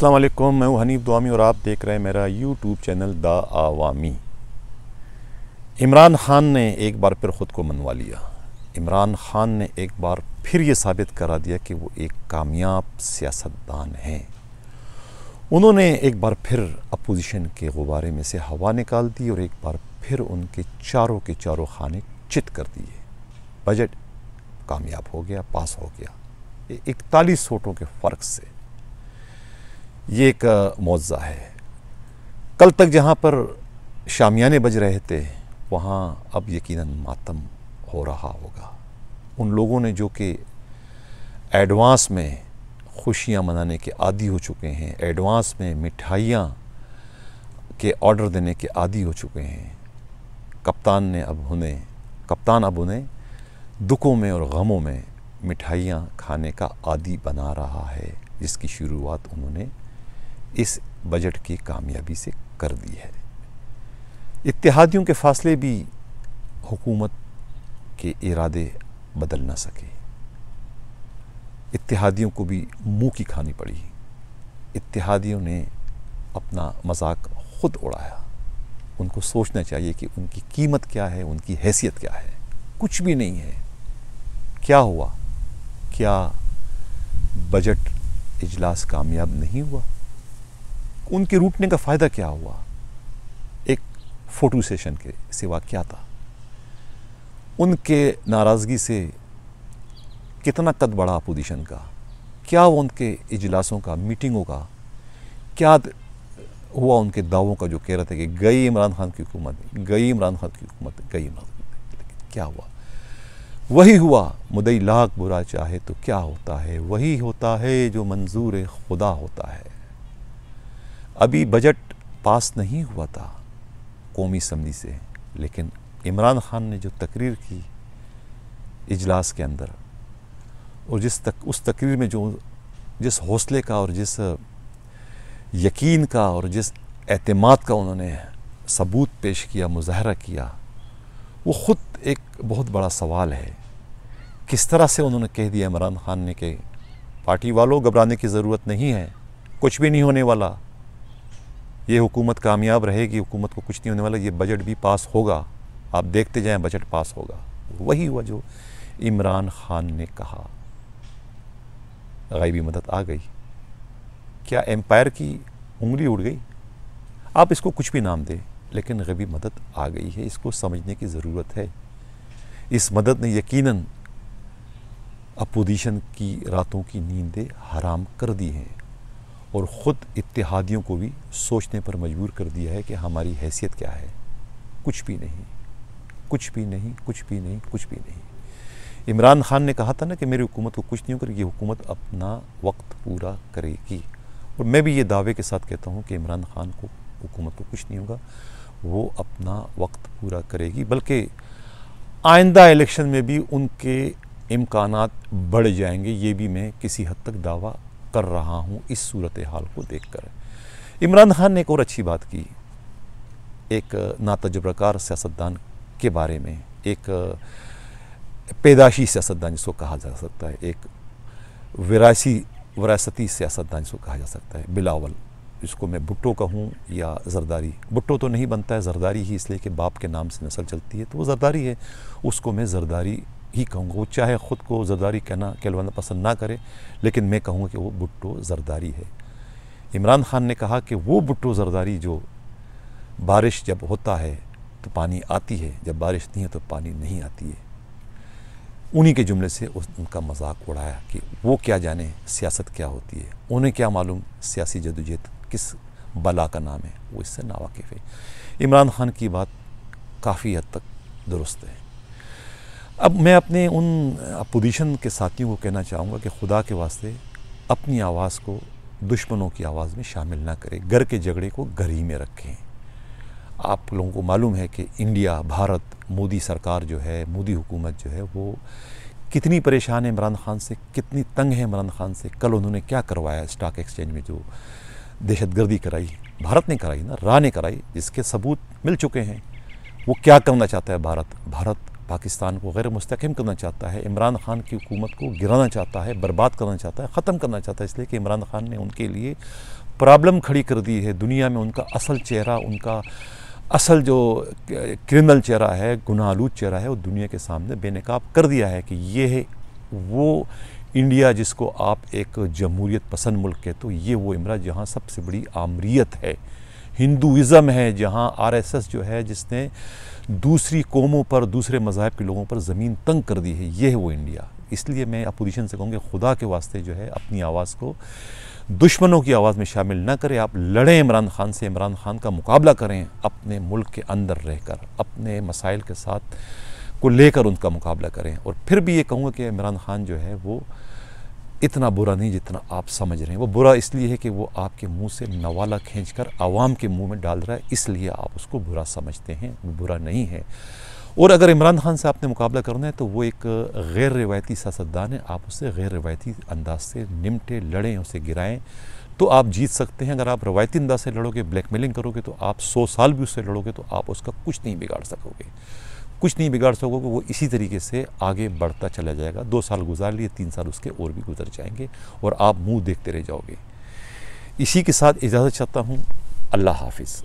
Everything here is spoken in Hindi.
अस्सलाम वालेकुम मैं हूं हनीफ दुआमी और आप देख रहे हैं मेरा YouTube channel the Awami Imran Khan ने एक बार फिर ख़ुद को मनवा लिया इमरान ख़ान ने एक बार फिर ये साबित करा दिया कि वो एक कामयाब सियासतदान हैं उन्होंने एक बार फिर अपोजिशन के गुब्बारे में से हवा निकाल दी और एक बार फिर उनके चारों के चारों खाने चित कर दिए बजट कामयाब हो गया पास हो गया इकतालीस वोटों के फ़र्क से ये एक मौजा है कल तक जहाँ पर शामियाने बज रहे थे वहाँ अब यकीनन मातम हो रहा होगा उन लोगों ने जो कि एडवांस में खुशियाँ मनाने के आदि हो चुके हैं एडवांस में मिठाइयाँ के ऑर्डर देने के आदि हो चुके हैं कप्तान ने अब उन्हें कप्तान अब उन्हें दुखों में और गमों में मिठाइयाँ खाने का आदि बना रहा है जिसकी शुरुआत उन्होंने इस बजट की कामयाबी से कर दी है इतिहादियों के फासले भी हुकूमत के इरादे बदल ना सके इतिहादियों को भी मुंह की खानी पड़ी इतिहादियों ने अपना मजाक खुद उड़ाया उनको सोचना चाहिए कि उनकी कीमत क्या है उनकी हैसियत क्या है कुछ भी नहीं है क्या हुआ क्या बजट इजलास कामयाब नहीं हुआ उनके रूटने का फ़ायदा क्या हुआ एक फ़ोटो सेशन के सिवा क्या था उनके नाराज़गी से कितना कद बढ़ा अपोजिशन का क्या वो उनके इजलासों का मीटिंगों का क्या हुआ उनके दावों का जो कह रहे थे कि गई इमरान खान की हुकूमत गई इमरान खान की हुकूमत गई इमरान खान लेकिन क्या हुआ वही हुआ मुदई लाख बुरा चाहे तो क्या होता है वही होता है जो मंजूर खुदा होता है अभी बजट पास नहीं हुआ था कौमी असम्बली से लेकिन इमरान खान ने जो तकरीर की इजलास के अंदर और जिस तक उस तकरीर में जो जिस हौसले का और जिस यकीन का और जिस अतमाद का उन्होंने सबूत पेश किया मुजाहरा किया वो ख़ुद एक बहुत बड़ा सवाल है किस तरह से उन्होंने कह दिया इमरान खान ने कि पार्टी वालों घबराने की ज़रूरत नहीं है कुछ भी नहीं होने वाला ये हुकूमत कामयाब रहेगी हुकूमत को कुछ नहीं होने वाला ये बजट भी पास होगा आप देखते जाएं बजट पास होगा वही हुआ जो इमरान खान ने कहा गायबी मदद आ गई क्या एम्पायर की उंगली उड़ गई आप इसको कुछ भी नाम दें लेकिन गबी मदद आ गई है इसको समझने की ज़रूरत है इस मदद ने यकीनन अपोजिशन की रातों की नींदें हराम कर दी हैं और ख़ुद इतिहादियों को भी सोचने पर मजबूर कर दिया है कि हमारी हैसियत क्या है कुछ भी नहीं कुछ भी नहीं कुछ भी नहीं कुछ भी नहीं इमरान खान ने कहा था ना कि मेरी हुकूमत को कुछ नहीं होकर ये हुकूमत अपना वक्त पूरा करेगी और मैं भी ये दावे के साथ कहता हूँ कि इमरान खान को हुकूमत को कुछ नहीं होगा वो अपना वक्त पूरा करेगी बल्कि आइंदा इलेक्शन में भी उनके इम्कान बढ़ जाएंगे ये भी मैं किसी हद तक दावा कर रहा हूँ इस सूरत हाल को देख कर इमरान खान ने एक और अच्छी बात की एक नातजुबरकार सियासतदान के बारे में एक पैदाशी सियासतदान जिसको कहा जा सकता है एक विरासी वरासती सियासतदान जिसको कहा जा सकता है बिलावल जिसको मैं भुट्टो कहूँ या जरदारी भुट्टो तो नहीं बनता है जरदारी ही इसलिए कि बाप के नाम से नस्ल चलती है तो वो जरदारी है उसको मैं जरदारी ही कहूँगा वो चाहे ख़ुद को जरदारी कहना कहलवाना पसंद ना करे लेकिन मैं कहूँगा कि वो भुट्टो जरदारी है इमरान खान ने कहा कि वो भुट्टो जरदारी जो बारिश जब होता है तो पानी आती है जब बारिश नहीं है तो पानी नहीं आती है उन्हीं के जुमले से उस उनका मजाक उड़ाया कि वो क्या जाने सियासत क्या होती है उन्हें क्या मालूम सियासी जदोजहद किस बला का नाम है वो इससे नावाकिफ़ है इमरान खान की बात काफ़ी हद तक दुरुस्त है अब मैं अपने उन अपोजिशन के साथियों को कहना चाहूँगा कि खुदा के वास्ते अपनी आवाज़ को दुश्मनों की आवाज़ में शामिल ना करें घर के झगड़े को घर ही में रखें आप लोगों को मालूम है कि इंडिया भारत मोदी सरकार जो है मोदी हुकूमत जो है वो कितनी परेशान है इमरान खान से कितनी तंग है इमरान खान से कल उन्होंने क्या करवाया स्टॉक एक्सचेंज में जो दहशतगर्दी कराई भारत ने कराई ना रा ने कराई जिसके सबूत मिल चुके हैं वो क्या करना चाहता है भारत भारत पाकिस्तान को गैर मुस्तकम करना चाहता है इमरान खान की हुकूमत को गिराना चाहता है बर्बाद करना चाहता है ख़त्म करना चाहता है इसलिए कि इमरान खान ने उनके लिए प्रॉब्लम खड़ी कर दी है दुनिया में उनका असल चेहरा उनका असल जो क्रिमिनल चेहरा है गुनाहलूद चेहरा है वो दुनिया के सामने बेनकाब कर दिया है कि ये है वो इंडिया जिसको आप एक जमहूरियत पसंद मुल्क है तो ये वो इमरान जहाँ सबसे बड़ी आमरीत है हिंदुज़म है जहाँ आरएसएस जो है जिसने दूसरी कौमों पर दूसरे मज़ाहब के लोगों पर ज़मीन तंग कर दी है ये है वो इंडिया इसलिए मैं अपोजिशन से कहूँगी खुदा के वास्ते जो है अपनी आवाज़ को दुश्मनों की आवाज़ में शामिल ना करें आप लड़ें इमरान खान से इमरान खान का मुकाबला करें अपने मुल्क के अंदर रहकर अपने मसाइल के साथ को लेकर उनका मुकाबला करें और फिर भी ये कहूँगा कि इमरान खान जो है वो इतना बुरा नहीं जितना आप समझ रहे हैं वो बुरा इसलिए है कि वो आपके मुंह से नवाला खींचकर आवाम के मुंह में डाल रहा है इसलिए आप उसको बुरा समझते हैं वो बुरा नहीं है और अगर इमरान खान से आपने मुकाबला करना है तो वो एक गैर रिवायती सियासतदान है आप उससे गैर रिवायती अंदाज से निमटे लड़ें उसे गिराएं तो आप जीत सकते हैं अगर आप रवायती अंदाज से लड़ोगे ब्लैकमेलिंग करोगे तो आप सौ साल भी उससे लड़ोगे तो आप उसका कुछ नहीं बिगाड़ सकोगे कुछ नहीं बिगाड़ सकोगे वो इसी तरीके से आगे बढ़ता चला जाएगा दो साल गुजार लिए तीन साल उसके और भी गुजर जाएंगे और आप मुंह देखते रह जाओगे इसी के साथ इजाज़त चाहता हूँ अल्लाह हाफिज़